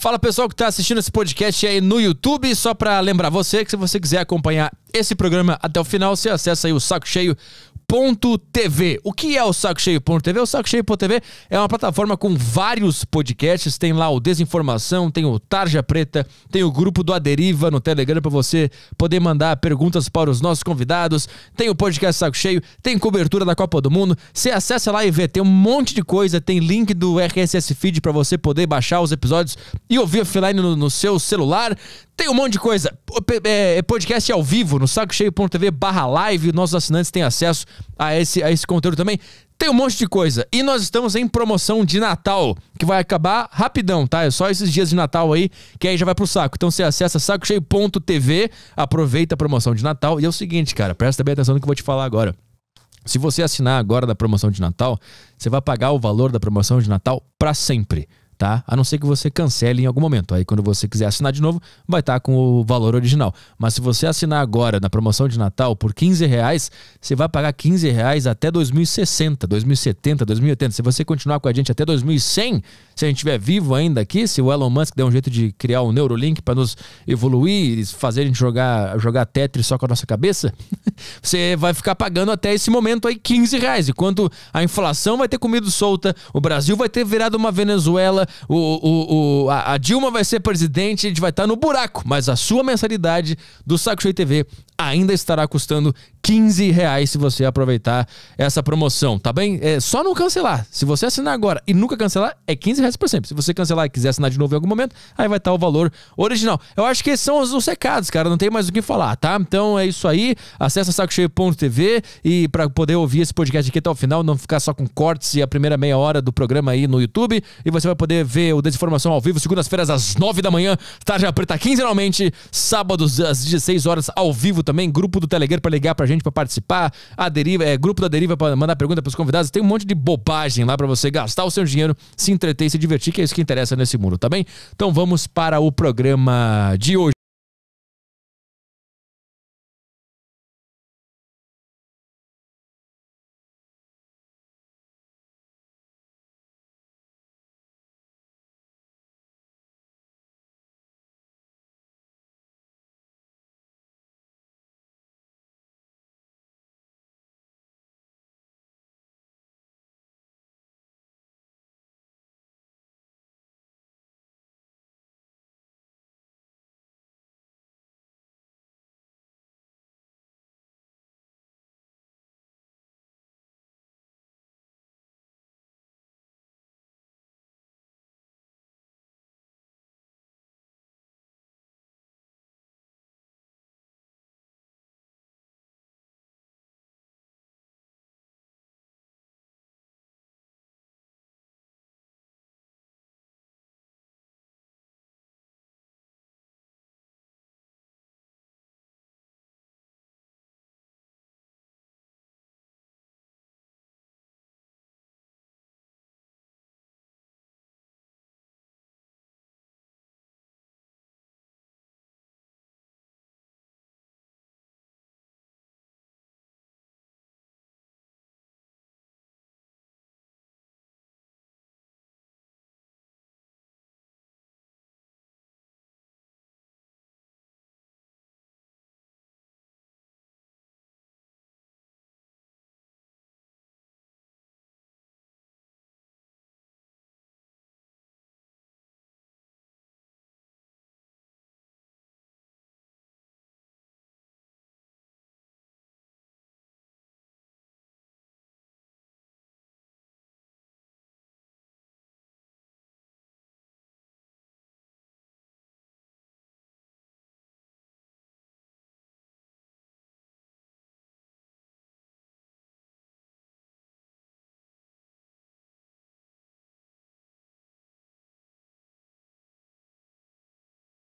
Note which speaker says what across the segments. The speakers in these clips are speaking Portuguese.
Speaker 1: Fala pessoal que está assistindo esse podcast aí no YouTube. Só para lembrar você que se você quiser acompanhar esse programa até o final, você acessa aí o saco cheio sacocheio.tv. O que é o Saco O Saco é uma plataforma com vários podcasts. Tem lá o Desinformação, tem o Tarja Preta, tem o grupo do Aderiva no Telegram para você poder mandar perguntas para os nossos convidados. Tem o podcast Saco Cheio, tem cobertura da Copa do Mundo. Você acessa lá e vê, tem um monte de coisa. Tem link do RSS Feed para você poder baixar os episódios e ouvir offline no, no seu celular. Tem um monte de coisa. É, podcast ao vivo no sacocheio.tv barra live. Nossos assinantes têm acesso a esse, a esse conteúdo também. Tem um monte de coisa. E nós estamos em promoção de Natal, que vai acabar rapidão, tá? É só esses dias de Natal aí, que aí já vai pro saco. Então você acessa sacocheio.tv, aproveita a promoção de Natal. E é o seguinte, cara, presta bem atenção no que eu vou te falar agora. Se você assinar agora da promoção de Natal, você vai pagar o valor da promoção de Natal para sempre tá? A não ser que você cancele em algum momento. Aí quando você quiser assinar de novo, vai estar tá com o valor original. Mas se você assinar agora na promoção de Natal por 15 reais, você vai pagar 15 reais até 2060, 2070, 2080. Se você continuar com a gente até 2100, se a gente estiver vivo ainda aqui, se o Elon Musk der um jeito de criar um Neurolink para nos evoluir, fazer a gente jogar, jogar Tetris só com a nossa cabeça, você vai ficar pagando até esse momento aí 15 reais. Enquanto a inflação vai ter comido solta, o Brasil vai ter virado uma Venezuela, o, o, o a, Dilma vai ser presidente, a gente vai estar tá no buraco, mas a sua mensalidade do Saco Cheio TV ainda estará custando 15 reais se você aproveitar essa promoção, tá bem? É só não cancelar. Se você assinar agora e nunca cancelar, é 15 reais por sempre. Se você cancelar e quiser assinar de novo em algum momento, aí vai estar o valor original. Eu acho que esses são os, os recados, cara. Não tem mais o que falar, tá? Então é isso aí. Acesse sacocheio.tv e para poder ouvir esse podcast aqui até o final, não ficar só com cortes e a primeira meia hora do programa aí no YouTube. E você vai poder ver o Desinformação ao vivo, segundas-feiras às 9 da manhã, tarde preta quinzenalmente, sábados às 16 horas ao vivo também, grupo do Telegram para ligar pra gente para participar, a deriva, é, grupo da deriva para mandar pergunta para os convidados. Tem um monte de bobagem lá para você gastar o seu dinheiro, se entreter e se divertir, que é isso que interessa nesse mundo, tá bem? Então vamos para o programa de hoje.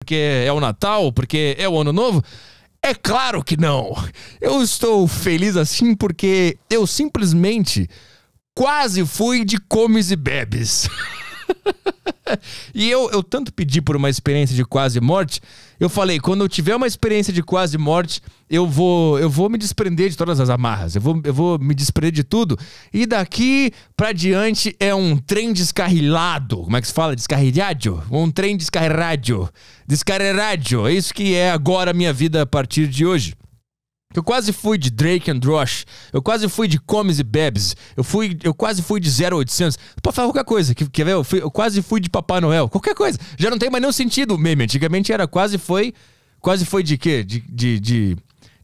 Speaker 1: porque é o Natal, porque é o Ano Novo? É claro que não! Eu estou feliz assim porque eu simplesmente quase fui de comes e bebes. e eu, eu tanto pedi por uma experiência de quase morte eu falei, quando eu tiver uma experiência de quase morte, eu vou, eu vou me desprender de todas as amarras. Eu vou, eu vou me desprender de tudo. E daqui para diante é um trem descarrilado. Como é que se fala? Descarrilhado? Um trem descarrilhado. Descarrilhado. É isso que é agora a minha vida a partir de hoje. Eu quase fui de Drake and Rush. Eu quase fui de Comes e Bebes. Eu, fui, eu quase fui de 0800. Pode falar qualquer coisa. Quer, quer ver? Eu, eu, quase fui de Papai Noel. Qualquer coisa. Já não tem mais nenhum sentido o meme. Antigamente era quase foi... Quase foi de quê? De... de, de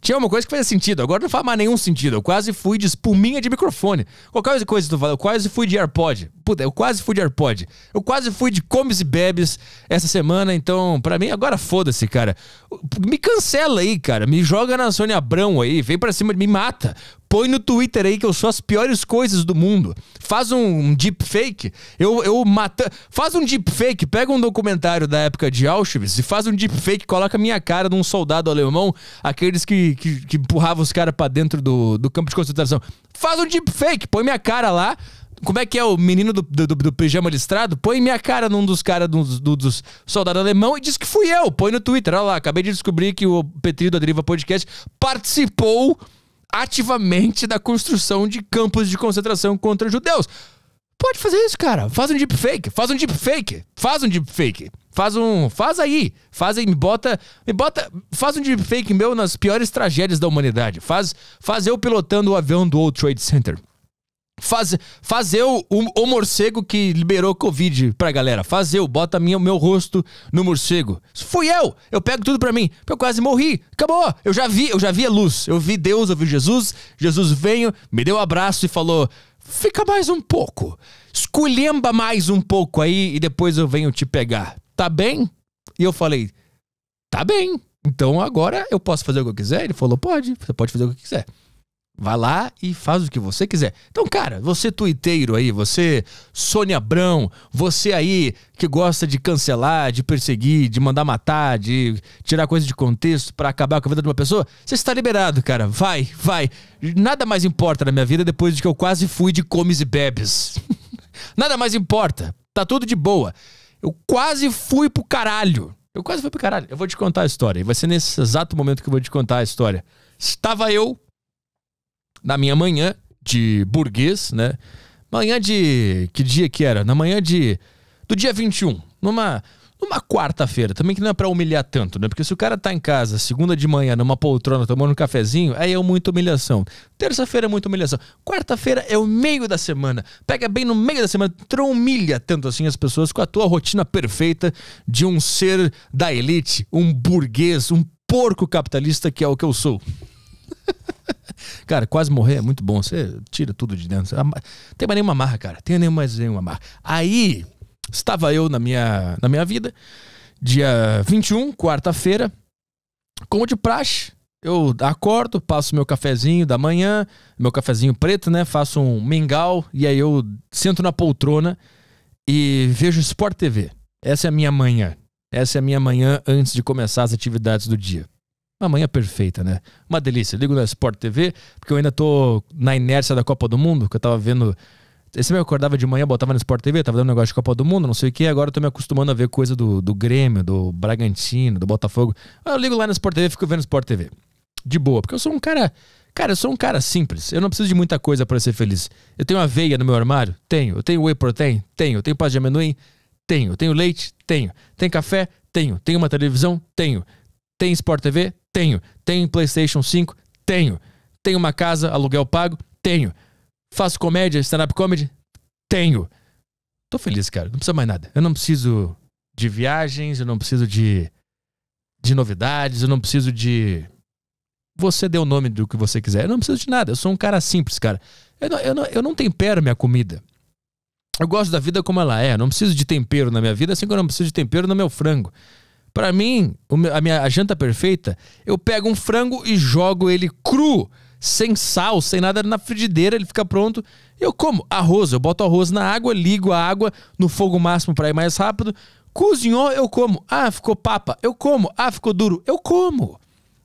Speaker 1: tinha uma coisa que fazia sentido, agora não faz mais nenhum sentido. Eu quase fui de espuminha de microfone. Qualquer é coisa que tu tá fala, eu quase fui de AirPod. Puta, eu quase fui de AirPod. Eu quase fui de comes e bebes essa semana, então, para mim, agora foda-se, cara. Me cancela aí, cara. Me joga na Sônia Abrão aí, vem pra cima de mim, mata. Põe no Twitter aí que eu sou as piores coisas do mundo. Faz um deepfake. Eu, eu mata... Faz um deepfake. Pega um documentário da época de Auschwitz e faz um deepfake. Coloca a minha cara num soldado alemão, aqueles que, que, que empurravam os caras para dentro do, do campo de concentração. Faz um deepfake. Põe minha cara lá. Como é que é o menino do, do, do, pijama listrado? Põe minha cara num dos caras dos, dos soldados alemão e diz que fui eu. Põe no Twitter. Olha lá, acabei de descobrir que o Petri do Adriva Podcast participou ativamente da construção de campos de concentração contra judeus. Pode fazer isso, cara. Faz um deepfake, faz um deepfake, faz um deepfake. Faz um, faz aí, faz aí, me bota, me bota, faz um deepfake meu nas piores tragédias da humanidade. Faz, faz eu pilotando o avião do World Trade Center. Faz, fazer o, o, o, morcego que liberou Covid pra galera. Fazer o, bota minha, o meu rosto no morcego. Fui eu! Eu pego tudo pra mim. Eu quase morri. Acabou! Eu já vi, eu já vi a luz. Eu vi Deus, eu vi Jesus. Jesus veio, me deu um abraço e falou: fica mais um pouco. Esculhamba mais um pouco aí e depois eu venho te pegar. Tá bem? E eu falei: tá bem. Então agora eu posso fazer o que eu quiser? Ele falou: pode, você pode fazer o que quiser. Vai lá e faz o que você quiser. Então, cara, você tuiteiro aí, você Sônia Abrão, você aí que gosta de cancelar, de perseguir, de mandar matar, de tirar coisa de contexto para acabar com a vida de uma pessoa, você está liberado, cara. Vai, vai. Nada mais importa na minha vida depois de que eu quase fui de comes e bebes. Nada mais importa. Tá tudo de boa. Eu quase fui pro caralho. Eu quase fui pro caralho. Eu vou te contar a história. E vai ser nesse exato momento que eu vou te contar a história. Estava eu na minha manhã de burguês, né? Manhã de. Que dia que era? Na manhã de. Do dia 21. Numa. Numa quarta-feira, também que não é pra humilhar tanto, né? Porque se o cara tá em casa, segunda de manhã, numa poltrona, tomando um cafezinho, aí é muita humilhação. Terça-feira é muita humilhação. Quarta-feira é o meio da semana. Pega bem no meio da semana, humilha tanto assim as pessoas com a tua rotina perfeita de um ser da elite, um burguês, um porco capitalista que é o que eu sou. Cara, quase morrer é muito bom. Você tira tudo de dentro. Não tem mais nenhuma marra, cara. Tem nem mais nenhuma marra. Aí, estava eu na minha, na minha vida, dia 21, quarta-feira, como de praxe. Eu acordo, passo meu cafezinho da manhã, meu cafezinho preto, né? Faço um mingau e aí eu sento na poltrona e vejo Sport TV. Essa é a minha manhã. Essa é a minha manhã antes de começar as atividades do dia. Uma manhã perfeita, né? Uma delícia. Ligo na Sport TV, porque eu ainda tô na inércia da Copa do Mundo, que eu tava vendo. Esse eu acordava de manhã, botava no Sport TV, tava dando um negócio de Copa do Mundo, não sei o que, agora eu tô me acostumando a ver coisa do, do Grêmio, do Bragantino, do Botafogo. Eu ligo lá no Sport TV, fico vendo Sport TV. De boa, porque eu sou um cara. Cara, eu sou um cara simples. Eu não preciso de muita coisa para ser feliz. Eu tenho aveia no meu armário? Tenho. Eu tenho whey protein? Tenho. Eu tenho pasta de amendoim? Tenho. Eu tenho leite? Tenho. Tem café? Tenho. Tenho uma televisão? Tenho. Tem Sport TV? Tenho. Tenho PlayStation 5? Tenho. Tenho uma casa, aluguel pago? Tenho. Faço comédia, stand-up comedy? Tenho. Tô feliz, cara. Não precisa mais nada. Eu não preciso de viagens, eu não preciso de, de novidades, eu não preciso de. Você dê o nome do que você quiser. Eu não preciso de nada. Eu sou um cara simples, cara. Eu não, eu não, eu não tempero minha comida. Eu gosto da vida como ela é. Eu não preciso de tempero na minha vida, assim como eu não preciso de tempero no meu frango. Para mim, a minha a janta perfeita, eu pego um frango e jogo ele cru, sem sal, sem nada na frigideira, ele fica pronto. Eu como arroz, eu boto arroz na água, ligo a água no fogo máximo para ir mais rápido. Cozinhou, eu como. Ah, ficou papa, eu como. Ah, ficou duro, eu como.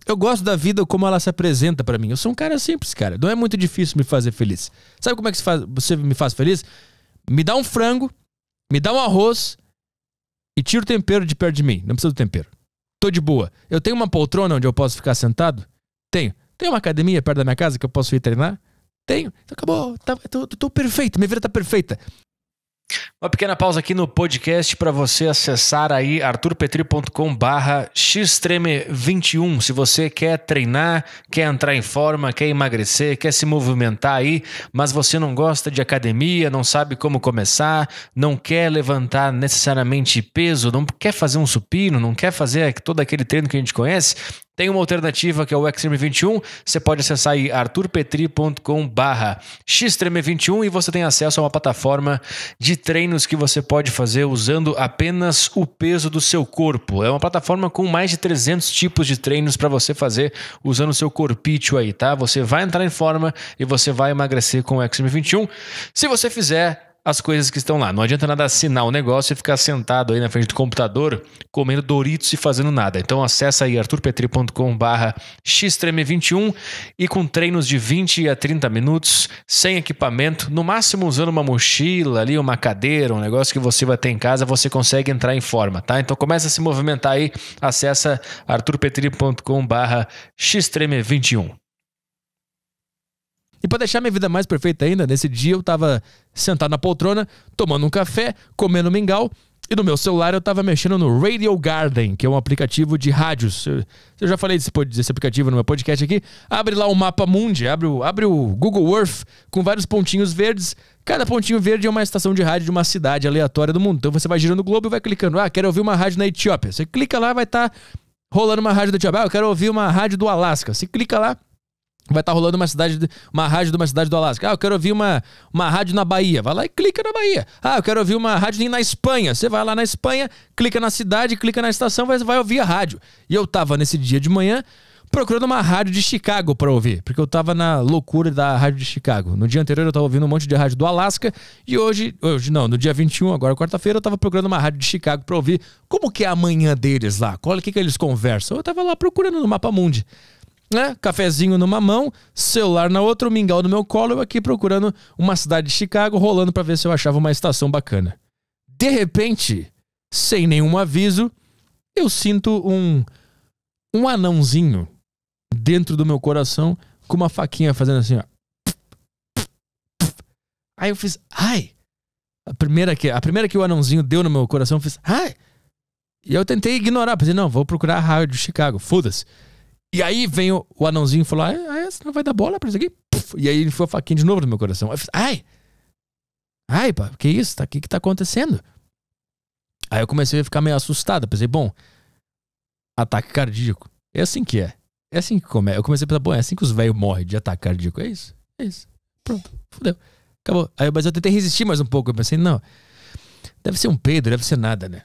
Speaker 1: Eu gosto da vida como ela se apresenta para mim. Eu sou um cara simples, cara. Não é muito difícil me fazer feliz. Sabe como é que você me faz feliz? Me dá um frango, me dá um arroz, e tira o tempero de perto de mim. Não precisa do tempero. Tô de boa. Eu tenho uma poltrona onde eu posso ficar sentado? Tenho. Tenho uma academia perto da minha casa que eu posso ir treinar? Tenho. Então acabou. Tá, tô, tô, tô perfeito. Minha vida tá perfeita. Uma pequena pausa aqui no podcast para você acessar aí arturpetri.com barra xtreme21. Se você quer treinar, quer entrar em forma, quer emagrecer, quer se movimentar aí, mas você não gosta de academia, não sabe como começar, não quer levantar necessariamente peso, não quer fazer um supino, não quer fazer todo aquele treino que a gente conhece, tem uma alternativa que é o Xtreme 21. Você pode acessar aí arturpetri.com/barra xtreme21 e você tem acesso a uma plataforma de treinos que você pode fazer usando apenas o peso do seu corpo. É uma plataforma com mais de 300 tipos de treinos para você fazer usando o seu corpício aí, tá? Você vai entrar em forma e você vai emagrecer com o Xtreme 21. Se você fizer as coisas que estão lá. Não adianta nada assinar o negócio e ficar sentado aí na frente do computador comendo Doritos e fazendo nada. Então acessa aí arturpetri.com.br xtreme21 e com treinos de 20 a 30 minutos, sem equipamento, no máximo usando uma mochila ali, uma cadeira, um negócio que você vai ter em casa, você consegue entrar em forma, tá? Então começa a se movimentar aí, acessa arturpetri.com.br xtreme21. E para deixar minha vida mais perfeita ainda, nesse dia eu estava sentado na poltrona, tomando um café, comendo mingau, e no meu celular eu estava mexendo no Radio Garden, que é um aplicativo de rádios. Eu, eu já falei desse, desse, aplicativo no meu podcast aqui. Abre lá o mapa mundi, abre o, abre o Google Earth com vários pontinhos verdes. Cada pontinho verde é uma estação de rádio de uma cidade aleatória do mundo. Então você vai girando o globo e vai clicando. Ah, quero ouvir uma rádio na Etiópia. Você clica lá, vai estar tá rolando uma rádio da Etiópia. Ah, eu quero ouvir uma rádio do Alasca. Você clica lá, Vai estar tá rolando uma cidade, uma rádio de uma cidade do Alasca. Ah, eu quero ouvir uma, uma rádio na Bahia. Vai lá e clica na Bahia. Ah, eu quero ouvir uma rádio na Espanha. Você vai lá na Espanha, clica na cidade, clica na estação, vai, vai ouvir a rádio. E eu tava nesse dia de manhã procurando uma rádio de Chicago para ouvir, porque eu tava na loucura da rádio de Chicago. No dia anterior eu tava ouvindo um monte de rádio do Alasca e hoje, hoje não, no dia 21, agora quarta-feira, eu tava procurando uma rádio de Chicago para ouvir como que é a manhã deles lá, qual o que que eles conversam. Eu tava lá procurando no Mapa Mundi né? Cafezinho numa mão, celular na outra, um mingau no meu colo, eu aqui procurando uma cidade de Chicago, rolando para ver se eu achava uma estação bacana. De repente, sem nenhum aviso, eu sinto um um anãozinho dentro do meu coração com uma faquinha fazendo assim, ó. Aí eu fiz, ai. A primeira que a primeira que o anãozinho deu no meu coração, eu fiz, ai. E eu tentei ignorar, pensei, não, vou procurar a rádio de Chicago, foda-se. E aí vem o, o anãozinho e falou: Ah, é, você não vai dar bola pra isso aqui? Puf, e aí ele foi a faquinha de novo no meu coração. Aí, ai! Ai, pá, que isso? Tá, o que, que tá acontecendo? Aí eu comecei a ficar meio assustado. Pensei, bom, ataque cardíaco. É assim que é. É assim que começa. Eu comecei a pensar, bom, é assim que os velhos morrem de ataque cardíaco. É isso? É isso. Pronto, fudeu. Acabou. Aí, mas eu tentei resistir mais um pouco. Eu pensei, não, deve ser um pedro deve ser nada, né?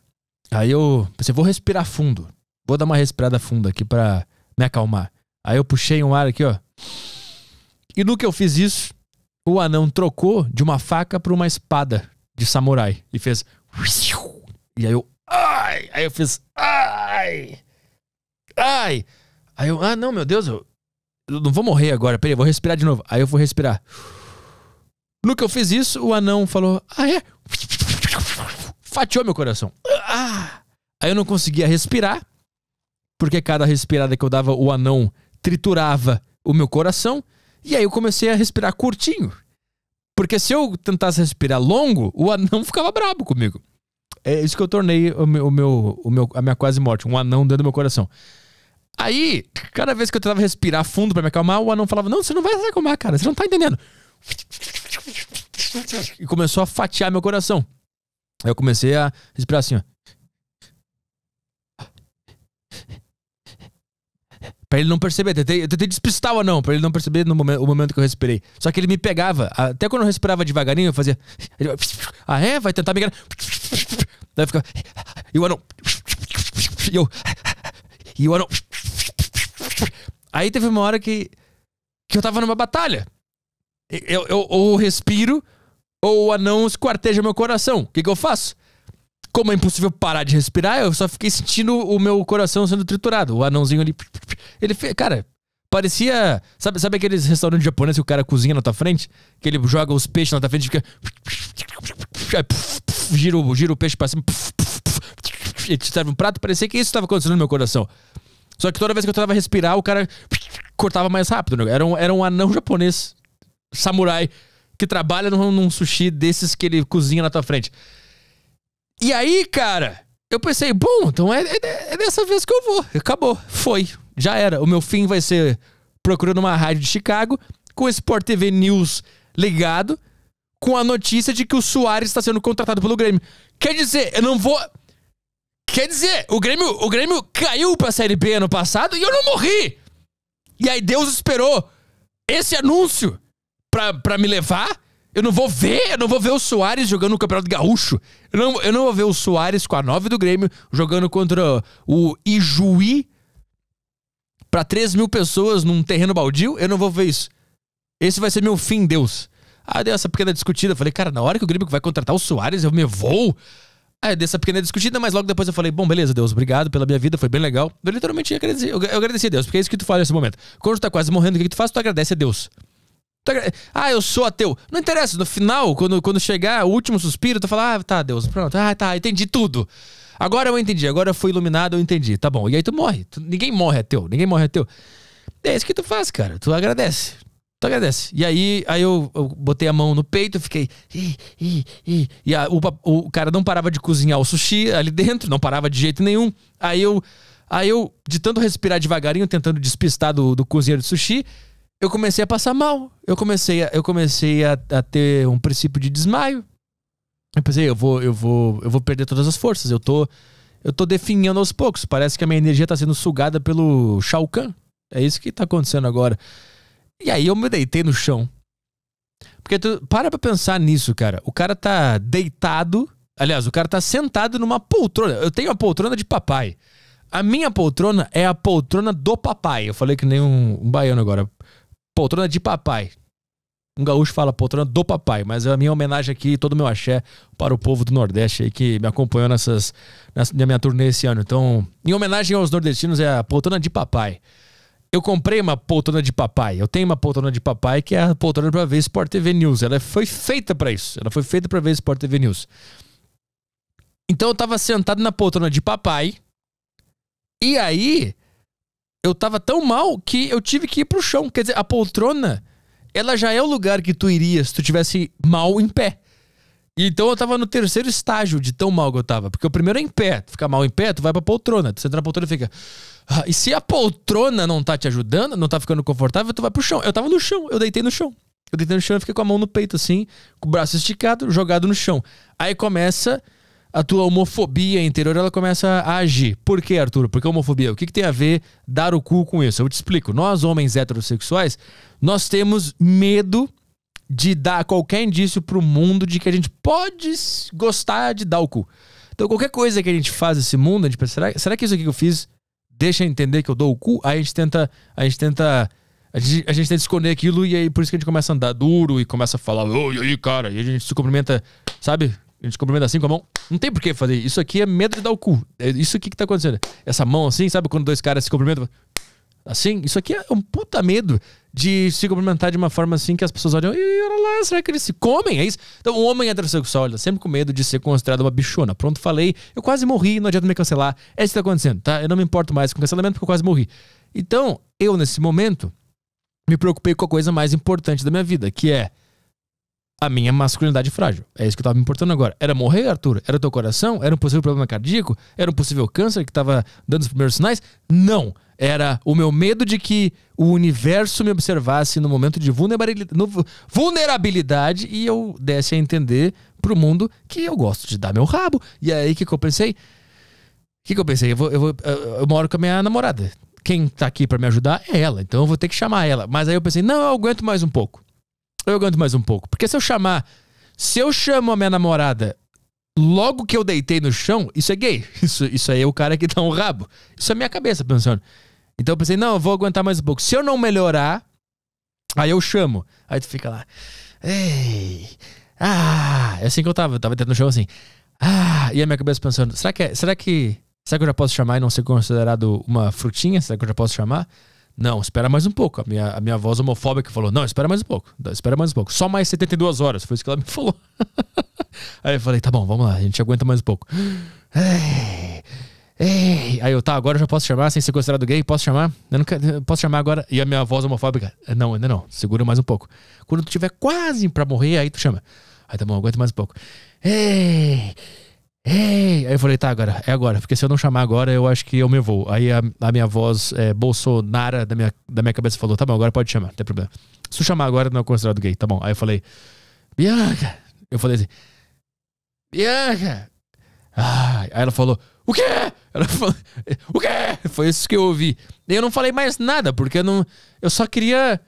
Speaker 1: Aí eu pensei, vou respirar fundo. Vou dar uma respirada funda aqui pra me né, acalmar. Aí eu puxei um ar aqui, ó. E no que eu fiz isso, o anão trocou de uma faca para uma espada de samurai e fez. E aí eu. Ai! Aí eu fiz. Ai! Ai! Aí eu. Ah, não, meu Deus, eu, eu não vou morrer agora. Peraí, eu vou respirar de novo. Aí eu vou respirar. No que eu fiz isso, o anão falou. Ah, é? Fatiou meu coração. Ah! Aí eu não conseguia respirar porque cada respirada que eu dava, o anão triturava o meu coração. E aí eu comecei a respirar curtinho. Porque se eu tentasse respirar longo, o anão ficava brabo comigo. É isso que eu tornei o meu, o meu, o meu, a minha quase morte, um anão dentro do meu coração. Aí, cada vez que eu tentava respirar fundo para me acalmar, o anão falava: Não, você não vai se acalmar, cara, você não tá entendendo. E começou a fatiar meu coração. Aí eu comecei a respirar assim, ó. Pra ele não perceber. Tentei, eu tentei despistar o anão, pra ele não perceber no momento, o momento que eu respirei. Só que ele me pegava. Até quando eu respirava devagarinho, eu fazia. Ah, é? Vai tentar me enganar. Daí ficava. E o anão. E eu. E o anão. Aí teve uma hora que. que eu tava numa batalha. Eu, eu, ou respiro, ou o anão esquarteja meu coração. O que, que eu faço? Como é impossível parar de respirar, eu só fiquei sentindo o meu coração sendo triturado. O anãozinho ali. Ele fez. Cara, parecia. Sabe, sabe aqueles restaurantes japoneses que o cara cozinha na tua frente? Que ele joga os peixes na tua frente e fica. Gira, gira o peixe pra cima. E te serve um prato. Parecia que isso estava acontecendo no meu coração. Só que toda vez que eu tentava respirar, o cara cortava mais rápido. Né? Era, um, era um anão japonês, samurai, que trabalha num, num sushi desses que ele cozinha na tua frente. E aí, cara, eu pensei, bom, então é, é, é dessa vez que eu vou. Acabou, foi, já era. O meu fim vai ser procurando uma rádio de Chicago, com o Sport TV News ligado, com a notícia de que o Soares está sendo contratado pelo Grêmio. Quer dizer, eu não vou. Quer dizer, o Grêmio, o Grêmio caiu pra Série B ano passado e eu não morri! E aí Deus esperou esse anúncio pra, pra me levar eu não vou ver, eu não vou ver o Soares jogando no Campeonato Gaúcho. Eu não, eu não vou ver o Soares com a 9 do Grêmio jogando contra o Ijuí para 3 mil pessoas num terreno baldio. Eu não vou ver isso. Esse vai ser meu fim, Deus. Aí ah, deu essa pequena discutida. Falei, cara, na hora que o Grêmio vai contratar o Soares, eu me vou. Aí eu dei essa pequena discutida, mas logo depois eu falei, bom, beleza, Deus, obrigado pela minha vida, foi bem legal. Eu literalmente agradeci, eu agradeci a Deus, porque é isso que tu fala nesse momento. Quando tu tá quase morrendo, o que tu faz? Tu agradece a Deus. Ah, eu sou ateu. Não interessa, no final, quando, quando chegar o último suspiro, tu fala, ah, tá, Deus, pronto, ah, tá, entendi tudo. Agora eu entendi, agora eu fui iluminado, eu entendi, tá bom. E aí tu morre. Tu, ninguém morre ateu, ninguém morre ateu. É isso que tu faz, cara, tu agradece. Tu agradece. E aí, aí eu, eu botei a mão no peito, fiquei. Ih, ih, ih. E a, o, o cara não parava de cozinhar o sushi ali dentro, não parava de jeito nenhum. Aí eu, aí eu de tanto respirar devagarinho, tentando despistar do, do cozinheiro de sushi, eu comecei a passar mal. Eu comecei a, eu comecei a, a ter um princípio de desmaio. Eu pensei, eu vou, eu vou, eu vou perder todas as forças. Eu tô, eu tô definhando aos poucos. Parece que a minha energia tá sendo sugada pelo Shao Kahn. É isso que tá acontecendo agora. E aí eu me deitei no chão. Porque tu, para pra pensar nisso, cara. O cara tá deitado. Aliás, o cara tá sentado numa poltrona. Eu tenho a poltrona de papai. A minha poltrona é a poltrona do papai. Eu falei que nem um, um baiano agora poltrona de papai. Um gaúcho fala poltrona do papai, mas é a minha homenagem aqui, todo o meu axé para o povo do Nordeste aí que me acompanhou nessas, nessa, na minha turnê esse ano. Então, em homenagem aos nordestinos, é a poltrona de papai. Eu comprei uma poltrona de papai. Eu tenho uma poltrona de papai que é a poltrona para ver Sport TV News. Ela foi feita para isso. Ela foi feita para ver Sport TV News. Então eu tava sentado na poltrona de papai. E aí, eu tava tão mal que eu tive que ir pro chão. Quer dizer, a poltrona, ela já é o lugar que tu iria se tu tivesse mal em pé. Então eu tava no terceiro estágio de tão mal que eu tava. Porque o primeiro é em pé. Tu fica mal em pé, tu vai pra poltrona. Tu entra na poltrona e fica. Ah, e se a poltrona não tá te ajudando, não tá ficando confortável, tu vai pro chão. Eu tava no chão, eu deitei no chão. Eu deitei no chão e fiquei com a mão no peito, assim, com o braço esticado, jogado no chão. Aí começa a tua homofobia interior ela começa a agir. Por que, Arthur? Porque homofobia, o que, que tem a ver dar o cu com isso? Eu te explico. Nós, homens heterossexuais, nós temos medo de dar qualquer indício pro mundo de que a gente pode gostar de dar o cu. Então, qualquer coisa que a gente faz nesse mundo, a gente pensa, será, será que isso aqui que eu fiz deixa entender que eu dou o cu? Aí a gente tenta. A gente tenta. A gente, a gente tenta esconder aquilo e aí por isso que a gente começa a andar duro e começa a falar, oi, aí, cara, e a gente se cumprimenta, sabe? a gente cumprimenta assim com a mão. Não tem por que fazer isso. aqui é medo de dar o cu. É isso aqui que tá acontecendo. Essa mão assim, sabe quando dois caras se cumprimentam? Assim, isso aqui é um puta medo de se cumprimentar de uma forma assim que as pessoas olham e olha lá, será que eles se comem? É isso? Então, o homem é heterossexual ele tá sempre com medo de ser considerado uma bichona. Pronto, falei, eu quase morri, não adianta me cancelar. É isso que tá acontecendo, tá? Eu não me importo mais com cancelamento porque eu quase morri. Então, eu nesse momento me preocupei com a coisa mais importante da minha vida, que é a minha masculinidade frágil. É isso que eu tava me importando agora. Era morrer, Arthur? Era o teu coração? Era um possível problema cardíaco? Era um possível câncer que tava dando os primeiros sinais? Não. Era o meu medo de que o universo me observasse no momento de vulnerabilidade e eu desse a entender pro mundo que eu gosto de dar meu rabo. E é aí o que, que eu pensei? O que, que eu pensei? Eu, vou, eu, vou, eu moro com a minha namorada. Quem tá aqui para me ajudar é ela, então eu vou ter que chamar ela. Mas aí eu pensei, não, eu aguento mais um pouco eu aguento mais um pouco. Porque se eu chamar. Se eu chamo a minha namorada logo que eu deitei no chão, isso é gay. Isso, isso aí é o cara que dá um rabo. Isso é minha cabeça pensando. Então eu pensei, não, eu vou aguentar mais um pouco. Se eu não melhorar, aí eu chamo. Aí tu fica lá. Ei. Ah. É assim que eu tava. Eu tava deitado no chão assim. Ah. E a minha cabeça pensando, será que. É, será que. Será que eu já posso chamar e não ser considerado uma frutinha? Será que eu já posso chamar? Não, espera mais um pouco. A minha, a minha voz homofóbica falou: Não, espera mais um pouco. Espera mais um pouco. Só mais 72 horas. Foi isso que ela me falou. Aí eu falei: Tá bom, vamos lá. A gente aguenta mais um pouco. Ei, ei. Aí eu, tá, agora eu já posso chamar sem ser considerado gay? Posso chamar? Eu não quero, posso chamar agora. E a minha voz homofóbica: Não, ainda não. Segura mais um pouco. Quando tu tiver quase pra morrer, aí tu chama. Aí tá bom, aguenta mais um pouco. Ei. Ei! Aí eu falei, tá, agora, é agora. Porque se eu não chamar agora, eu acho que eu me vou. Aí a, a minha voz é, bolsonara da minha, da minha cabeça falou, tá bom, agora pode chamar, não tem problema. Se eu chamar agora, não é considerado gay, tá bom. Aí eu falei, Bianca! Eu falei assim, Bianca! aí ela falou, o quê? Ela falou, o quê? Foi isso que eu ouvi. E eu não falei mais nada, porque eu não... Eu só queria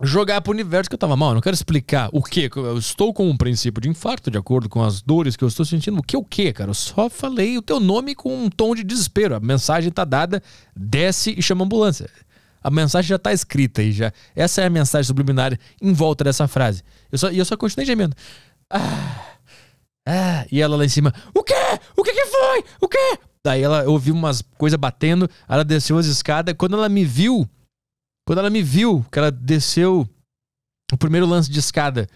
Speaker 1: jogar pro universo que eu estava mal. Eu não quero explicar o que. Eu estou com um princípio de infarto, de acordo com as dores que eu estou sentindo. O que o que, cara? Eu só falei o teu nome com um tom de desespero. A mensagem está dada, desce e chama a ambulância. A mensagem já está escrita e já. Essa é a mensagem subliminar em volta dessa frase. Eu só, e eu só continuei gemendo. Ah, ah, e ela lá em cima. O quê? O que que foi? O quê? Daí ela ouviu umas coisas batendo, ela desceu as escadas. Quando ela me viu, quando ela me viu, que ela desceu o primeiro lance de escada,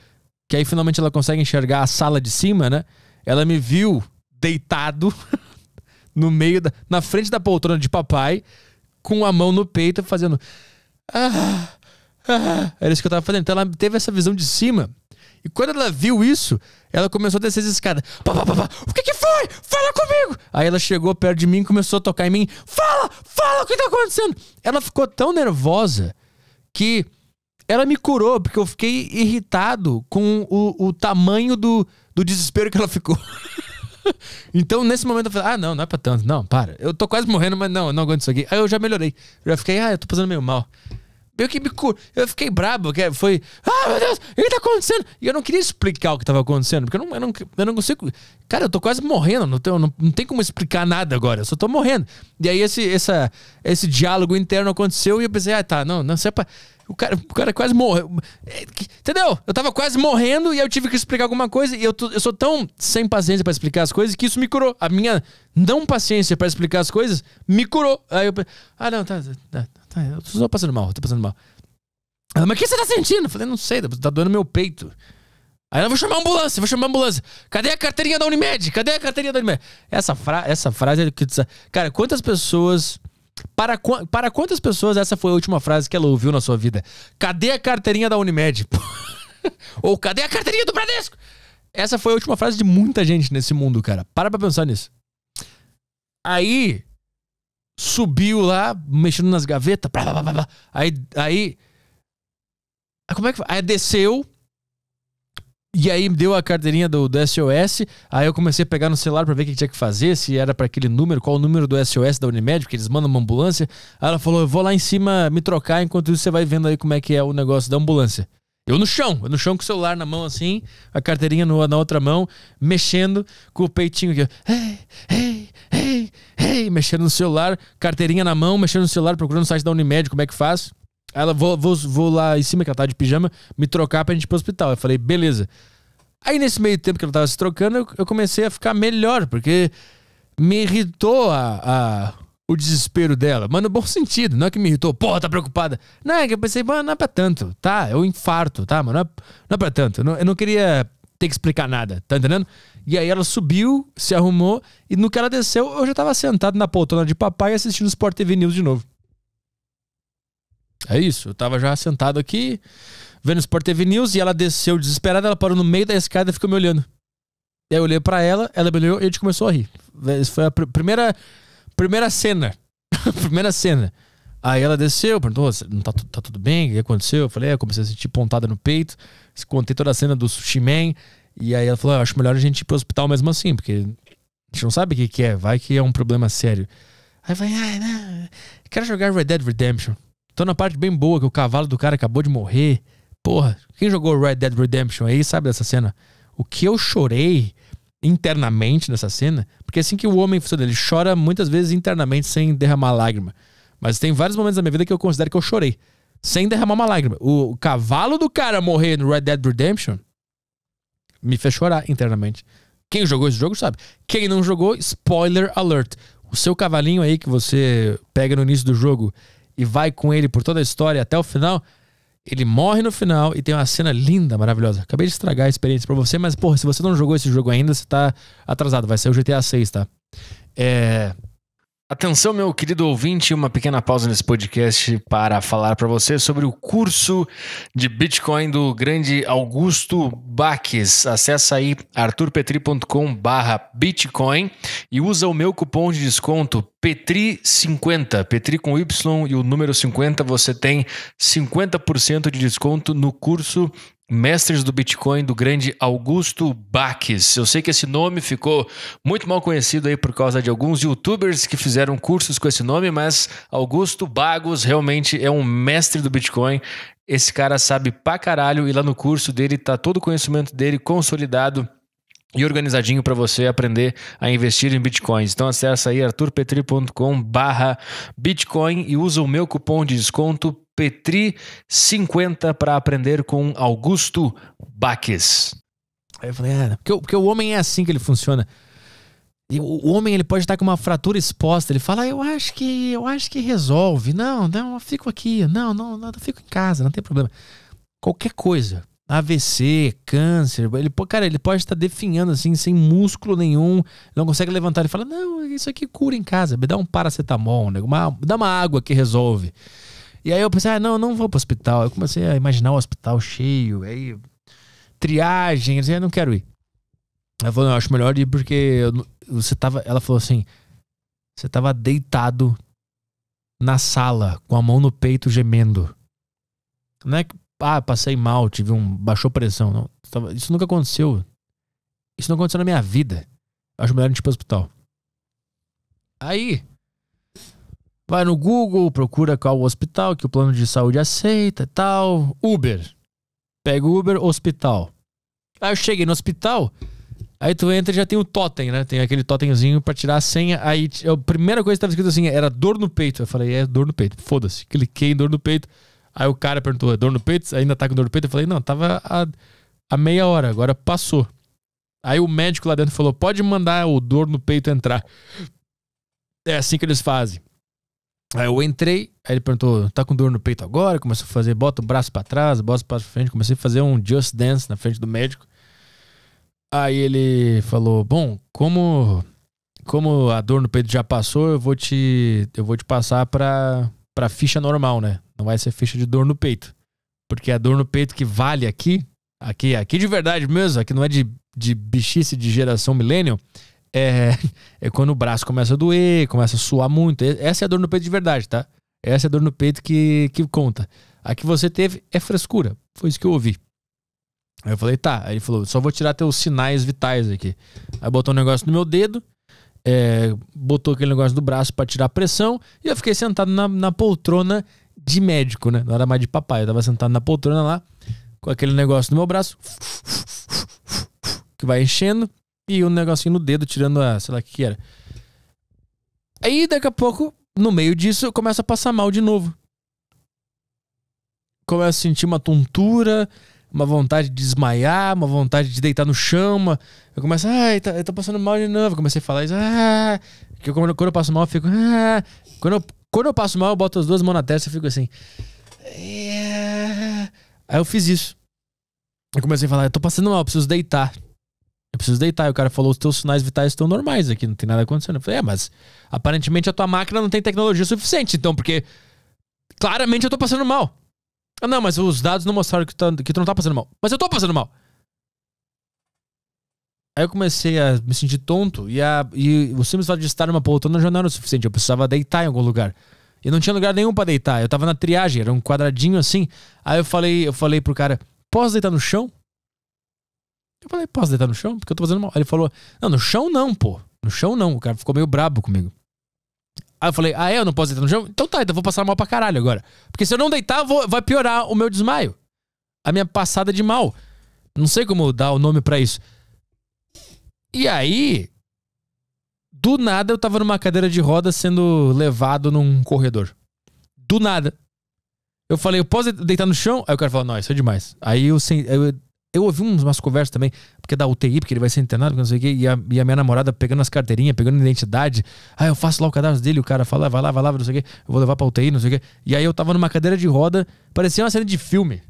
Speaker 1: que aí finalmente ela consegue enxergar a sala de cima, né? Ela me viu deitado no meio da, na frente da poltrona de papai, com a mão no peito fazendo ah, ah. ah. era isso que eu tava fazendo. Então ela teve essa visão de cima e quando ela viu isso, ela começou a descer as escadas. Pá, pá, pá, o que que foi? Fala comigo! Aí ela chegou perto de mim e começou a tocar em mim. Fala! Fala o que tá acontecendo! Ela ficou tão nervosa que ela me curou, porque eu fiquei irritado com o, o tamanho do, do desespero que ela ficou. então, nesse momento, eu falei: ah, não, não é pra tanto. Não, para. Eu tô quase morrendo, mas não, não aguento isso aqui. Aí eu já melhorei. Eu já fiquei, ah, eu tô passando meio mal meio que me cur... Eu fiquei brabo, que foi. Ah, meu Deus, o que tá acontecendo? E eu não queria explicar o que tava acontecendo, porque eu não, eu não, eu não consigo. Cara, eu tô quase morrendo, não, tenho, não, não tem como explicar nada agora, eu só tô morrendo. E aí esse, essa, esse diálogo interno aconteceu e eu pensei, ah, tá, não, não, sepa. é O cara, o cara quase morreu. É, entendeu? Eu tava quase morrendo e eu tive que explicar alguma coisa. E eu, tô, eu sou tão sem paciência para explicar as coisas que isso me curou. A minha não paciência para explicar as coisas me curou. Aí eu. Ah, não, tá, tá, tá, tá. Tá, eu tô passando mal, tô passando mal. Ela, mas o que você tá sentindo? Eu falei, não sei, tá doendo meu peito. Aí ela, vou chamar a ambulância, vou chamar a ambulância. Cadê a carteirinha da Unimed? Cadê a carteirinha da Unimed? Essa, fra essa frase é que... Cara, quantas pessoas... Para, para quantas pessoas essa foi a última frase que ela ouviu na sua vida? Cadê a carteirinha da Unimed? Ou cadê a carteirinha do Bradesco? Essa foi a última frase de muita gente nesse mundo, cara. Para pra pensar nisso. Aí, subiu lá, mexendo nas gavetas, blá, blá, blá, blá. aí aí como é que foi? Aí desceu e aí deu a carteirinha do, do SOS, aí eu comecei a pegar no celular para ver o que tinha que fazer, se era para aquele número, qual o número do SOS da Unimed, porque eles mandam uma ambulância. Aí ela falou: "Eu vou lá em cima me trocar, enquanto isso você vai vendo aí como é que é o negócio da ambulância". Eu no chão, eu no chão com o celular na mão assim, a carteirinha no, na outra mão, mexendo com o peitinho aqui. Ei, ei, hey, hey, mexendo no celular, carteirinha na mão, mexendo no celular, procurando o site da Unimed, como é que faz? ela, vou, vou, vou lá em cima, que ela tava tá de pijama, me trocar pra gente ir pro hospital. Eu falei, beleza. Aí nesse meio tempo que ela tava se trocando, eu, eu comecei a ficar melhor, porque me irritou a, a, o desespero dela. Mas no bom sentido, não é que me irritou, porra, tá preocupada. Não, é que eu pensei, mano, não é pra tanto, tá? É um infarto, tá, Mas Não é, não é pra tanto. Eu não, eu não queria ter que explicar nada, tá entendendo? E aí ela subiu, se arrumou, e no que ela desceu, eu já tava sentado na poltrona de papai assistindo os Sport TV News de novo. É isso, eu tava já sentado aqui, vendo os Sport TV News, e ela desceu desesperada, ela parou no meio da escada e ficou me olhando. E aí eu olhei pra ela, ela me olhou e a gente começou a rir. Isso foi a pr primeira, primeira cena. primeira cena. Aí ela desceu, perguntou, não tá, tá tudo bem? O que aconteceu? Eu falei, é, comecei a sentir pontada no peito contei toda a cena do Sushi Man. E aí ela falou: ah, acho melhor a gente ir pro hospital mesmo assim, porque a gente não sabe o que, que é, vai que é um problema sério. Aí falei: ah, não, quero jogar Red Dead Redemption. Tô na parte bem boa que o cavalo do cara acabou de morrer. Porra, quem jogou Red Dead Redemption aí sabe dessa cena. O que eu chorei internamente nessa cena, porque assim que o homem ele chora muitas vezes internamente sem derramar lágrima. Mas tem vários momentos da minha vida que eu considero que eu chorei sem derramar uma lágrima. O, cavalo do cara morrer no Red Dead Redemption me fez chorar internamente. Quem jogou esse jogo sabe. Quem não jogou, spoiler alert. O seu cavalinho aí que você pega no início do jogo e vai com ele por toda a história até o final, ele morre no final e tem uma cena linda, maravilhosa. Acabei de estragar a experiência para você, mas porra, se você não jogou esse jogo ainda, você tá atrasado. Vai ser o GTA 6, tá? É... Atenção, meu querido ouvinte, uma pequena pausa nesse podcast para falar para você sobre o curso de Bitcoin do grande Augusto Baques. Acesse aí arturpetri.com/barra Bitcoin e usa o meu cupom de desconto Petri50, Petri com Y e o número 50, você tem 50% de desconto no curso Mestres do Bitcoin do grande Augusto Baques. Eu sei que esse nome ficou muito mal conhecido aí por causa de alguns youtubers que fizeram cursos com esse nome, mas Augusto Bagos realmente é um mestre do Bitcoin. Esse cara sabe pra caralho e lá no curso dele tá todo o conhecimento dele consolidado e organizadinho para você aprender a investir em bitcoins. Então acessa aí arturpetri.com/bitcoin e usa o meu cupom de desconto Petri 50 para aprender com Augusto Baques. Aí eu falei, é, porque, porque o homem é assim que ele funciona. E o homem ele pode estar com uma fratura exposta. Ele fala, ah, eu acho que eu acho que resolve. Não, não, eu fico aqui. Não, não, não, eu fico em casa, não tem problema. Qualquer coisa. AVC, câncer, ele, cara, ele pode estar definhando assim, sem músculo nenhum, não consegue levantar. Ele fala: Não, isso aqui cura em casa, me dá um paracetamol, né? uma, dá uma água que resolve. E aí eu pensei, ah, não, não vou pro hospital. Eu comecei a imaginar o hospital cheio, aí triagem, eu não quero ir. Ela falou, não, acho melhor ir porque eu, você tava. Ela falou assim: você tava deitado na sala, com a mão no peito, gemendo. Não é que, ah, passei mal, tive um. baixou pressão. Não, tava, isso nunca aconteceu. Isso não aconteceu na minha vida. Eu acho melhor ir pro hospital. Aí, Vai no Google, procura qual hospital que o plano de saúde aceita e tal. Uber. Pega o Uber, hospital. Aí eu cheguei no hospital, aí tu entra e já tem o totem, né? Tem aquele totemzinho pra tirar a senha. Aí a primeira coisa que tava escrito assim era dor no peito. Eu falei, é dor no peito. Foda-se. Cliquei em dor no peito. Aí o cara perguntou, é dor no peito? Ainda tá com dor no peito? Eu falei, não, tava a, a meia hora, agora passou. Aí o médico lá dentro falou, pode mandar o dor no peito entrar. É assim que eles fazem. Aí eu entrei, aí ele perguntou: tá com dor no peito agora? Começou a fazer, bota o braço para trás, bota o braço pra frente. Comecei a fazer um just dance na frente do médico. Aí ele falou: bom, como como a dor no peito já passou, eu vou te eu vou te passar para para ficha normal, né? Não vai ser ficha de dor no peito, porque a dor no peito que vale aqui, aqui, aqui de verdade mesmo, aqui não é de de bichice de geração milênio, é, é quando o braço começa a doer, começa a suar muito. Essa é a dor no peito de verdade, tá? Essa é a dor no peito que, que conta. A que você teve é frescura. Foi isso que eu ouvi. Aí eu falei, tá. Aí ele falou, só vou tirar teus sinais vitais aqui. Aí botou um negócio no meu dedo, é, botou aquele negócio do braço para tirar a pressão, e eu fiquei sentado na, na poltrona de médico, né? Não era mais de papai, eu tava sentado na poltrona lá, com aquele negócio no meu braço, que vai enchendo e um negocinho no dedo, tirando a, sei lá o que, que era. Aí daqui a pouco, no meio disso, começa a passar mal de novo. Começa a sentir uma tontura, uma vontade de desmaiar, uma vontade de deitar no chão. Uma... Eu começo, ai, tá, eu tô passando mal de novo. Eu comecei a falar isso, ah. Que quando, quando eu passo mal, eu fico, ah. Quando eu, quando eu passo mal, eu boto as duas mãos na testa e fico assim. É. Aí eu fiz isso. Eu comecei a falar, eu tô passando mal, eu preciso deitar. Eu preciso deitar. E o cara falou: os teus sinais vitais estão normais aqui, não tem nada acontecendo. Eu falei: é, mas aparentemente a tua máquina não tem tecnologia suficiente, então, porque claramente eu tô passando mal. Ah, não, mas os dados não mostraram que, tá, que tu não tá passando mal. Mas eu tô passando mal. Aí eu comecei a me sentir tonto e, a, e o simples fato de estar numa poltrona já não era o suficiente. Eu precisava deitar em algum lugar. E não tinha lugar nenhum para deitar. Eu tava na triagem, era um quadradinho assim. Aí eu falei, eu falei pro cara: "Posso deitar no chão?" Eu falei, posso deitar no chão? Porque eu tô fazendo mal. Aí ele falou, não, no chão não, pô. No chão não. O cara ficou meio brabo comigo. Aí eu falei, ah, é? Eu não posso deitar no chão? Então tá, então eu vou passar mal pra caralho agora. Porque se eu não deitar, vou, vai piorar o meu desmaio. A minha passada de mal. Não sei como dar o nome para isso. E aí, do nada eu tava numa cadeira de roda sendo levado num corredor. Do nada. Eu falei, eu posso deitar no chão? Aí o cara falou, não, isso é demais. Aí eu, eu eu ouvi umas conversas também, porque é da UTI, porque ele vai ser internado, não sei o quê, e a, e a minha namorada pegando as carteirinhas, pegando identidade. Ah, eu faço lá o cadastro dele, o cara fala, vai lá, vai lá, não sei o quê, eu vou levar pra UTI, não sei o quê. E aí eu tava numa cadeira de roda, parecia uma cena de filme.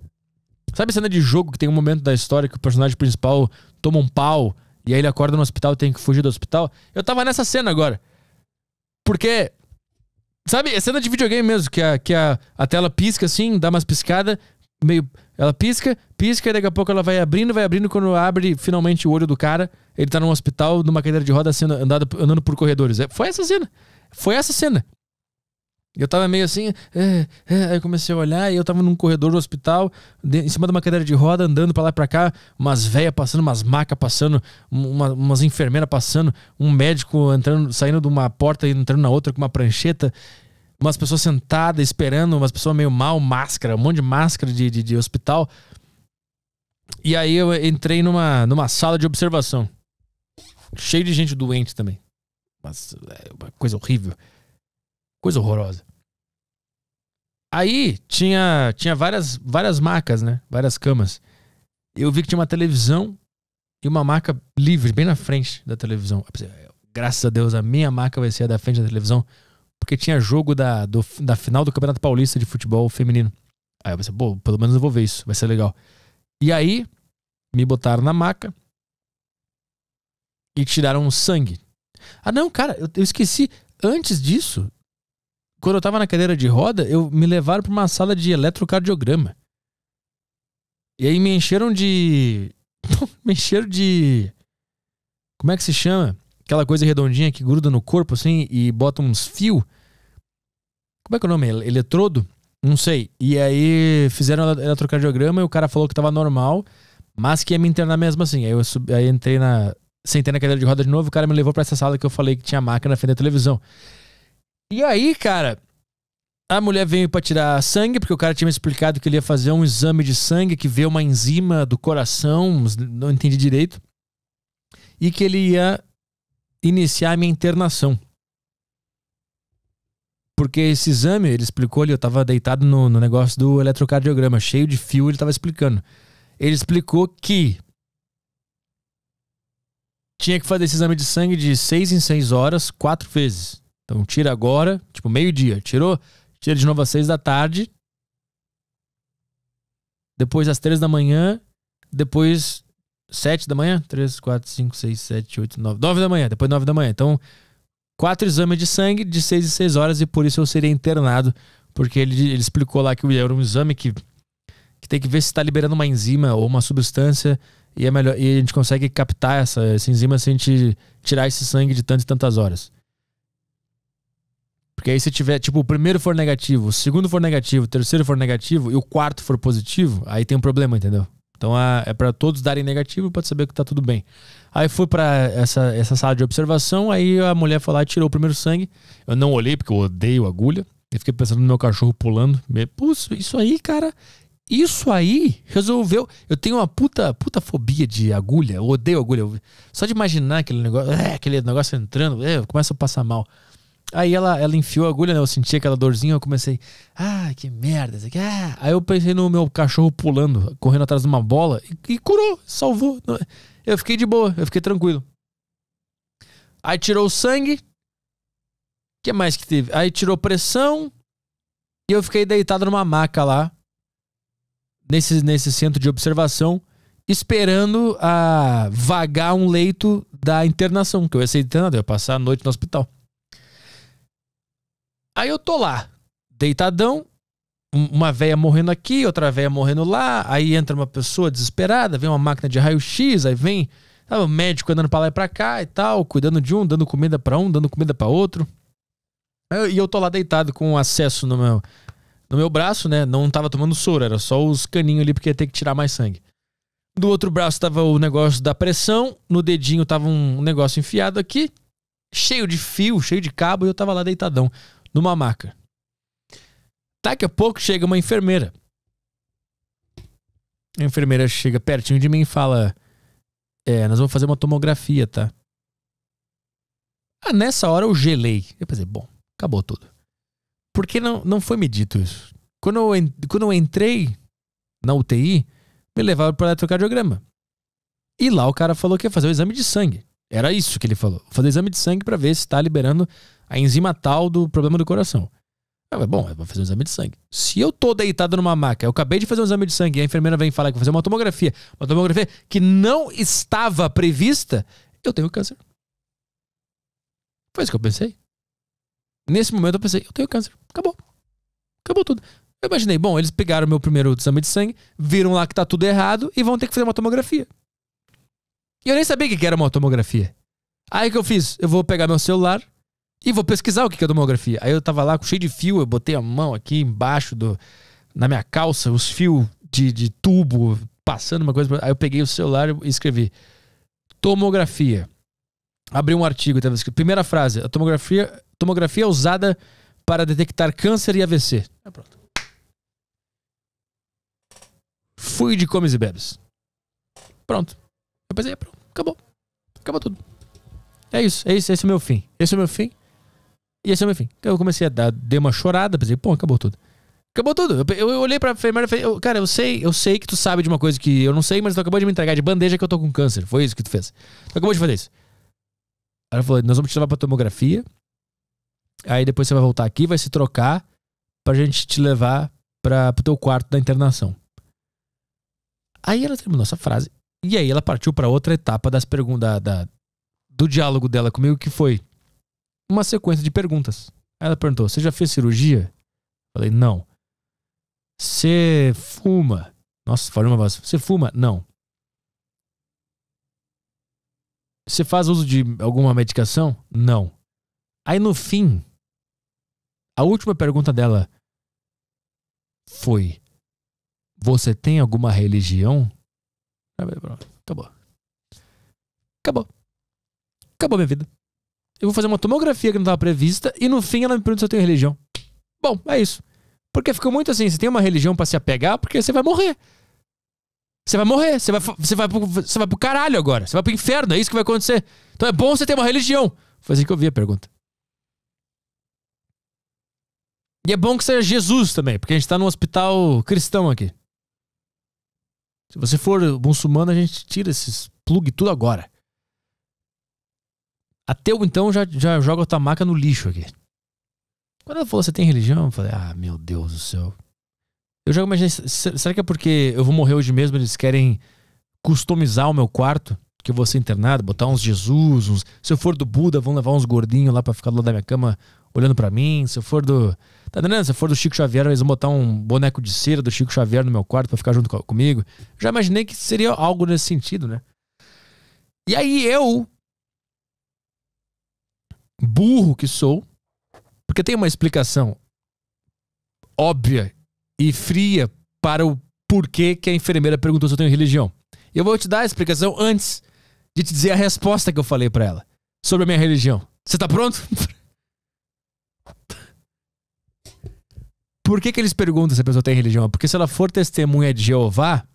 Speaker 1: Sabe a cena de jogo que tem um momento da história que o personagem principal toma um pau e aí ele acorda no hospital e tem que fugir do hospital? Eu tava nessa cena agora. Porque Sabe, é cena de videogame mesmo, que a, que a, a tela pisca assim, dá umas piscadas, meio. Ela pisca, pisca, e daqui a pouco ela vai abrindo, vai abrindo. Quando abre finalmente o olho do cara, ele tá num hospital, numa cadeira de roda, sendo andado, andando por corredores. É, foi essa cena. Foi essa cena. Eu tava meio assim, é, é, aí comecei a olhar e eu tava num corredor do hospital, de, em cima de uma cadeira de roda, andando pra lá e pra cá, umas velhas passando, umas macas passando, uma, umas enfermeiras passando, um médico entrando, saindo de uma porta e entrando na outra com uma prancheta umas pessoas sentadas esperando, umas pessoas meio mal, máscara, um monte de máscara de, de, de hospital. E aí eu entrei numa, numa sala de observação. Cheio de gente doente também. Mas, é uma coisa horrível. Coisa horrorosa. Aí tinha, tinha várias, várias macas, né? Várias camas. Eu vi que tinha uma televisão e uma maca livre, bem na frente da televisão. Graças a Deus, a minha maca vai ser a da frente da televisão, porque tinha jogo da, do, da final do Campeonato Paulista de Futebol Feminino. Aí eu pensei, pô, pelo menos eu vou ver isso, vai ser legal. E aí, me botaram na maca e tiraram sangue. Ah, não, cara, eu, eu esqueci. Antes disso, quando eu tava na cadeira de roda, eu me levaram pra uma sala de eletrocardiograma. E aí me encheram de. me encheram de. Como é que se chama? Aquela coisa redondinha que gruda no corpo, assim, e bota uns fios como é que é o nome? Eletrodo? Não sei. E aí fizeram eletrocardiograma e o cara falou que tava normal, mas que ia me internar mesmo assim. Aí eu subi, aí entrei na. Sentei na cadeira de roda de novo, o cara me levou para essa sala que eu falei que tinha máquina na frente da televisão. E aí, cara, a mulher veio para tirar sangue, porque o cara tinha me explicado que ele ia fazer um exame de sangue que vê uma enzima do coração, não entendi direito, e que ele ia iniciar a minha internação porque esse exame, ele explicou ali, eu tava deitado no, no negócio do eletrocardiograma, cheio de fio, ele tava explicando. Ele explicou que tinha que fazer esse exame de sangue de 6 em 6 horas, quatro vezes. Então tira agora, tipo meio-dia, tirou, tira de novo às 6 da tarde. Depois às 3 da manhã, depois 7 da manhã, 3, 4, 5, 6, 7, 8, 9, 9 da manhã, depois 9 da manhã. Então quatro exames de sangue de seis em seis horas e por isso eu seria internado, porque ele, ele explicou lá que era um exame que, que tem que ver se está liberando uma enzima ou uma substância e é melhor e a gente consegue captar essa, essa enzima se a gente tirar esse sangue de tantas e tantas horas. Porque aí se tiver, tipo, o primeiro for negativo, o segundo for negativo, o terceiro for negativo e o quarto for positivo, aí tem um problema, entendeu? Então é para todos darem negativo para saber que tá tudo bem. Aí fui para essa, essa sala de observação, aí a mulher foi lá e tirou o primeiro sangue. Eu não olhei porque eu odeio agulha. Eu fiquei pensando no meu cachorro pulando. Putz, isso aí, cara, isso aí resolveu. Eu tenho uma puta, puta fobia de agulha. Eu odeio agulha. Só de imaginar aquele negócio, é, aquele negócio entrando, é, eu começo a passar mal. Aí ela, ela enfiou a agulha, né? Eu senti aquela dorzinha, eu comecei, ah, que merda. Isso aqui, ah. Aí eu pensei no meu cachorro pulando, correndo atrás de uma bola e, e curou, salvou. Eu fiquei de boa, eu fiquei tranquilo. Aí tirou o sangue. O que mais que teve? Aí tirou pressão. E eu fiquei deitado numa maca lá. Nesse, nesse centro de observação. Esperando a ah, vagar um leito da internação. Que eu ia ser internado, eu ia passar a noite no hospital. Aí eu tô lá, deitadão uma véia morrendo aqui, outra véia morrendo lá, aí entra uma pessoa desesperada, vem uma máquina de raio-x, aí vem sabe, o médico andando para lá e para cá e tal, cuidando de um, dando comida para um, dando comida para outro. E eu tô lá deitado com acesso no meu, no meu braço, né? Não tava tomando soro, era só os caninhos ali porque ia ter que tirar mais sangue. Do outro braço tava o negócio da pressão, no dedinho tava um negócio enfiado aqui, cheio de fio, cheio de cabo, e eu tava lá deitadão, numa maca. Daqui a pouco chega uma enfermeira. A enfermeira chega pertinho de mim e fala: É, nós vamos fazer uma tomografia, tá? Ah, nessa hora eu gelei. Eu pensei, bom, acabou tudo. Porque não, não foi medido isso. Quando eu, quando eu entrei na UTI, me levaram para eletrocardiograma. E lá o cara falou que ia fazer o exame de sangue. Era isso que ele falou. Fazer exame de sangue para ver se está liberando a enzima tal do problema do coração. Ah, bom, eu vou fazer um exame de sangue. Se eu tô deitado numa maca, eu acabei de fazer um exame de sangue e a enfermeira vem falar que vou fazer uma tomografia, uma tomografia que não estava prevista, eu tenho câncer. Foi isso que eu pensei. Nesse momento eu pensei, eu tenho câncer. Acabou. Acabou tudo. Eu imaginei, bom, eles pegaram meu primeiro exame de sangue, viram lá que tá tudo errado e vão ter que fazer uma tomografia. E eu nem sabia o que era uma tomografia. Aí o que eu fiz? Eu vou pegar meu celular, e vou pesquisar o que é tomografia. Aí eu tava lá cheio de fio, eu botei a mão aqui embaixo do. na minha calça, os fios de, de tubo passando uma coisa. Aí eu peguei o celular e escrevi. Tomografia. Abri um artigo, tava escrito. Primeira frase: a tomografia, tomografia é usada para detectar câncer e AVC. É pronto. Fui de comes e bebes. Pronto. Eu pensei, é, pronto. Acabou. Acabou tudo. É isso, é isso, esse é o meu fim. Esse é o meu fim. E esse é o meu fim. Eu comecei a dar, dei uma chorada, pensei, pô, acabou tudo. Acabou tudo. Eu, eu olhei pra enfermeira e falei, eu, cara, eu sei, eu sei que tu sabe de uma coisa que eu não sei, mas tu acabou de me entregar de bandeja que eu tô com câncer. Foi isso que tu fez. Tu acabou de fazer isso. ela falou, nós vamos te levar pra tomografia. Aí depois você vai voltar aqui, vai se trocar pra gente te levar pra, pro teu quarto da internação. Aí ela terminou essa frase. E aí ela partiu para outra etapa das perguntas da, da, do diálogo dela comigo, que foi: uma sequência de perguntas. Ela perguntou: Você já fez cirurgia? Falei: Não. Você fuma? Nossa, falei uma voz. Você fuma? Não. Você faz uso de alguma medicação? Não. Aí no fim, a última pergunta dela foi: Você tem alguma religião? Acabou. Acabou. Acabou minha vida eu vou fazer uma tomografia que não estava prevista, e no fim ela me pergunta se eu tenho religião. Bom, é isso. Porque ficou muito assim, você tem uma religião para se apegar, porque você vai morrer. Você vai morrer, você vai, você, vai pro, você vai pro caralho agora, você vai pro inferno, é isso que vai acontecer. Então é bom você ter uma religião. Foi assim que eu vi a pergunta. E é bom que seja Jesus também, porque a gente tá num hospital cristão aqui. Se você for muçulmano, a gente tira esses plug tudo agora. Até eu, então, já, já joga a tua maca no lixo aqui. Quando ela falou, você tem religião? Eu falei, ah, meu Deus do céu. Eu já imaginei, será que é porque eu vou morrer hoje mesmo? Eles querem customizar o meu quarto, que eu vou ser internado, botar uns Jesus, uns. Se eu for do Buda, vão levar uns gordinhos lá pra ficar do lado da minha cama olhando para mim. Se eu for do. Tá entendendo? Se eu for do Chico Xavier, eles vão botar um boneco de cera do Chico Xavier no meu quarto para ficar junto comigo. Já imaginei que seria algo nesse sentido, né? E aí eu, burro que sou, porque tem uma explicação óbvia e fria para o porquê que a enfermeira perguntou se eu tenho religião. Eu vou te dar a explicação antes de te dizer a resposta que eu falei para ela sobre a minha religião. Você tá pronto? Por que, que eles perguntam se a pessoa tem religião? Porque se ela for testemunha de Jeová,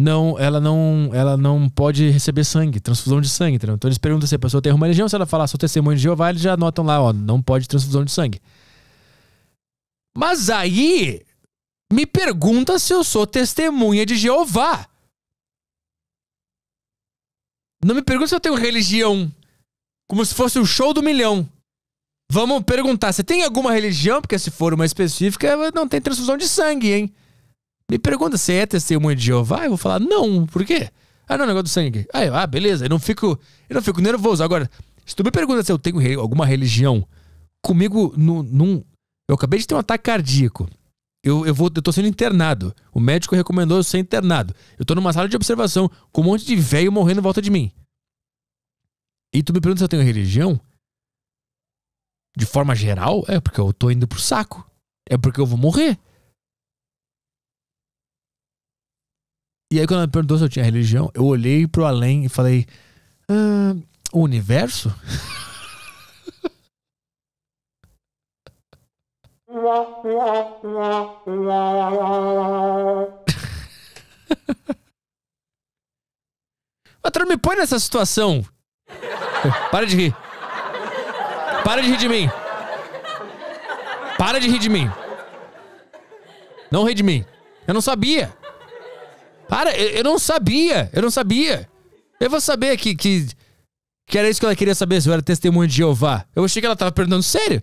Speaker 1: não, ela não, ela não pode receber sangue, transfusão de sangue, entendeu? Então eles perguntam se a pessoa tem uma religião, se ela falar ah, sou testemunho de Jeová, eles já anotam lá, ó, não pode transfusão de sangue. Mas aí me pergunta se eu sou testemunha de Jeová. Não me pergunta se eu tenho religião. Como se fosse o show do milhão. Vamos perguntar, você tem alguma religião? Porque se for uma específica, não tem transfusão de sangue, hein? Me pergunta se é testemunha de Jeová, eu vou falar, não, por quê? Ah, não, negócio do sangue. Ah, eu, ah beleza, eu não fico, eu não fico nervoso. Agora, se tu me pergunta se eu tenho re alguma religião, comigo, no, eu acabei de ter um ataque cardíaco. Eu, eu, vou, eu tô sendo internado. O médico recomendou eu ser internado. Eu tô numa sala de observação com um monte de velho morrendo em volta de mim. E tu me pergunta se eu tenho religião? De forma geral, é porque eu tô indo pro saco. É porque eu vou morrer. E aí, quando ela me perguntou se eu tinha religião, eu olhei pro além e falei: ah, O universo? Mas não me põe nessa situação. Para de rir. Para de rir de mim. Para de rir de mim. Não ri de mim. Eu não sabia. Cara, eu, eu não sabia. Eu não sabia. Eu vou saber que, que, que era isso que ela queria saber, se eu era testemunho de Jeová. Eu achei que ela tava perguntando sério.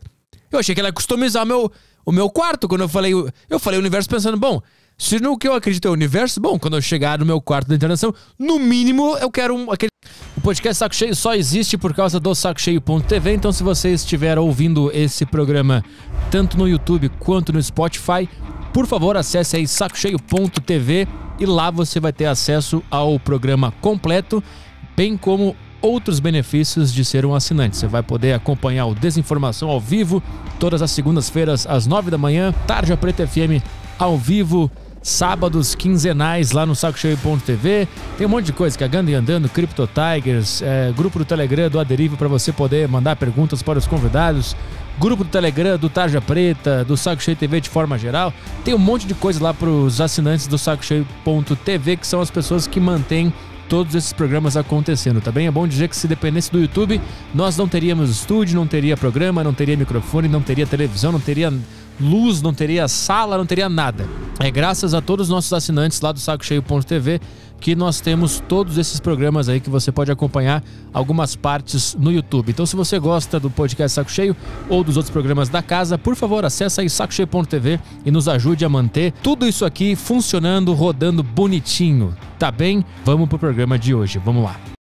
Speaker 1: Eu achei que ela ia customizar meu, o meu quarto. Quando eu falei, eu falei universo pensando, bom, se no que eu acredito é o universo, bom, quando eu chegar no meu quarto da internação, no mínimo eu quero um, aquele. O podcast Saco Cheio só existe por causa do sacocheio.tv, então se você estiver ouvindo esse programa tanto no YouTube quanto no Spotify, por favor, acesse aí sacocheio.tv e lá você vai ter acesso ao programa completo, bem como outros benefícios de ser um assinante. Você vai poder acompanhar o Desinformação ao vivo todas as segundas-feiras às nove da manhã, tarde a Preta FM ao vivo, sábados quinzenais lá no sacocheio.tv. Tem um monte de coisa, cagando e andando, Crypto Tigers, é, grupo do Telegram do Aderivo para você poder mandar perguntas para os convidados grupo do Telegram, do Tarja Preta, do Saco Cheio TV de forma geral. Tem um monte de coisa lá para os assinantes do Saco Cheio.tv, que são as pessoas que mantêm todos esses programas acontecendo, tá bem? É bom dizer que se dependesse do YouTube, nós não teríamos estúdio, não teria programa, não teria microfone, não teria televisão, não teria luz, não teria sala, não teria nada. É graças a todos os nossos assinantes lá do Saco Cheio.tv que nós temos todos esses programas aí que você pode acompanhar algumas partes no YouTube. Então, se você gosta do podcast Saco Cheio ou dos outros programas da casa, por favor, acessa aí sacocheio.tv e nos ajude a manter tudo isso aqui funcionando, rodando bonitinho, tá bem? Vamos pro programa de hoje. Vamos lá.